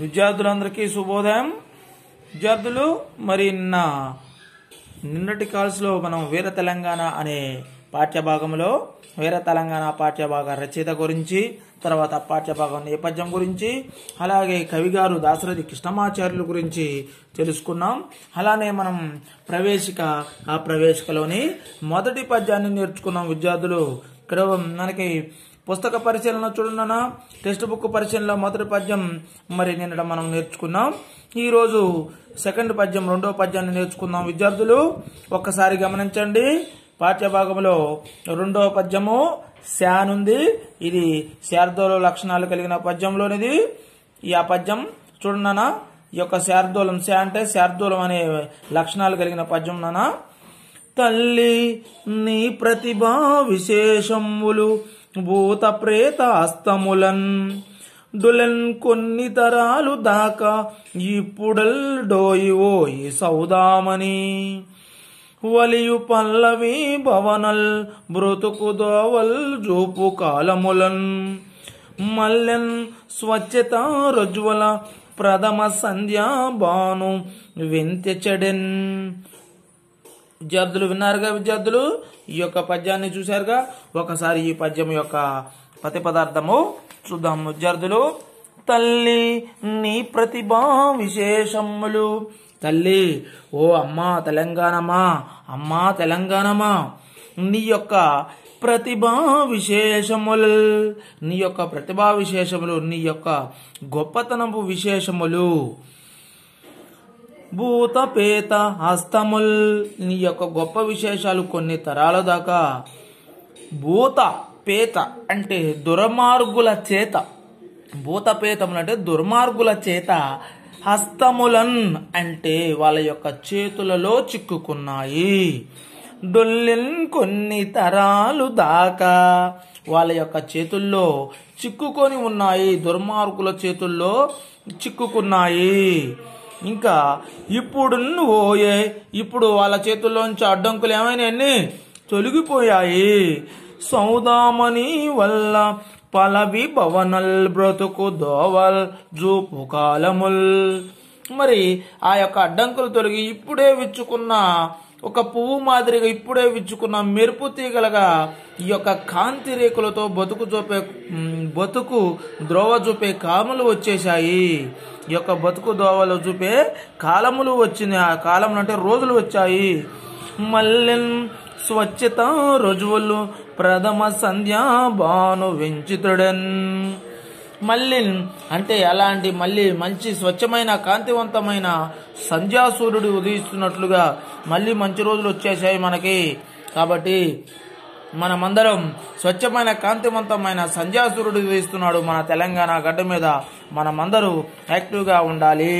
విద్యార్థులందరికీ శుభోదయం విద్యార్థులు మరి నిన్న నిన్నటి కాల్స్లో మనం వీర తెలంగాణ అనే పాఠ్యభాగంలో వీర తెలంగాణ పాఠ్యభాగ రచయిత గురించి తర్వాత పాఠ్యభాగం నేపథ్యం గురించి అలాగే కవిగారు దాశరథి కృష్ణమాచార్యుల గురించి తెలుసుకున్నాం అలానే మనం ప్రవేశిక ఆ ప్రవేశికలోని మొదటి పద్యాన్ని నేర్చుకున్నాం విద్యార్థులు ఇక్కడ మనకి పుస్తక పరిశీలన చూడన టెక్స్ట్ బుక్ పరిశీలన మొదటి పద్యం మరి నిన్న మనం నేర్చుకున్నాం ఈరోజు సెకండ్ పద్యం రెండో పద్యాన్ని నేర్చుకుందాం విద్యార్థులు ఒక్కసారి గమనించండి పాఠ్యభాగంలో రెండో పద్యము శానుంది ఇది శార్దోల లక్షణాలు కలిగిన పద్యంలోనిది ఈ ఆ పద్యం చూడనా ఈ యొక్క శార్దూలం శా అంటే శార్దూలం అనే లక్షణాలు కలిగిన పద్యం నానా తల్లి నీ ప్రతిభా విశేషములు భూత ప్రేతాస్తములన్ డులెన్ కొన్ని తరాలు దాకా ఇప్పుడల్ డోయివో ఈ సౌదామని వలియు పల్లవి భవనల్ బ్రతుకు దోవల్ జూపు కాలములన్ మల్లెన్ స్వచ్ఛత రజ్వల ప్రథమ సంధ్యా బాను వింత చెడెన్ విద్యార్థులు విన్నారుగా విద్యార్థులు ఈ యొక్క పద్యాన్ని చూశారుగా ఒకసారి ఈ పద్యం యొక్క పతి పదార్థము చూద్దాం విద్యార్థులు తల్లి నీ ప్రతిభా విశేషములు తల్లి ఓ అమ్మా తెలంగాణమా అమ్మా తెలంగాణమా నీ యొక్క ప్రతిభా విశేషములు నీ యొక్క ప్రతిభా విశేషములు నీ యొక్క గొప్పతనపు విశేషములు భూతపేత హస్తముల్ నీ యొక్క గొప్ప విశేషాలు కొన్ని తరాల దాకా భూత పేత అంటే దుర్మార్గుల చేత పేతములు అంటే దుర్మార్గుల చేత హస్తములన్ అంటే వాళ్ళ యొక్క చేతులలో చిక్కుకున్నాయి డొల్లిన్ కొన్ని తరాలు దాకా వాళ్ళ యొక్క చేతుల్లో చిక్కుకొని ఉన్నాయి దుర్మార్గుల చేతుల్లో చిక్కుకున్నాయి ఇంకా ఇప్పుడు ఓయే ఇప్పుడు వాళ్ళ చేతుల్లోంచి అడ్డంకులు ఏమైనాయన్నీ తొలగిపోయాయి సౌదామణి వల్ల పలవి భవనల్ బ్రతుకు దోవల్ జూపు కాలముల్ మరి ఆ యొక్క అడ్డంకులు తొలగి ఇప్పుడే విచ్చుకున్న ఒక పువ్వు మాదిరిగా ఇప్పుడే విచ్చుకున్న మెరుపు తీగలగా ఈ యొక్క కాంతి రేకులతో బతుకు చూపే బతుకు ద్రోవ చూపే కాములు వచ్చేశాయి ఈ యొక్క బతుకు దోవలు చూపే కాలములు వచ్చినాయి ఆ కాలములు అంటే రోజులు వచ్చాయి మల్లెన్ స్వచ్ఛత రుజువులు ప్రథమ సంధ్యా భాను వెంచితుడన్ మల్లిన్ అంటే ఎలాంటి మళ్ళీ మంచి స్వచ్ఛమైన కాంతివంతమైన సంధ్యాసూర్యుడు ఉదయిస్తున్నట్లుగా మళ్ళీ మంచి రోజులు వచ్చేసాయి మనకి కాబట్టి మనమందరం స్వచ్ఛమైన కాంతివంతమైన సంధ్యాసూరుడు వేస్తున్నాడు మన తెలంగాణ గడ్డ మీద మనమందరూ యాక్టివ్గా ఉండాలి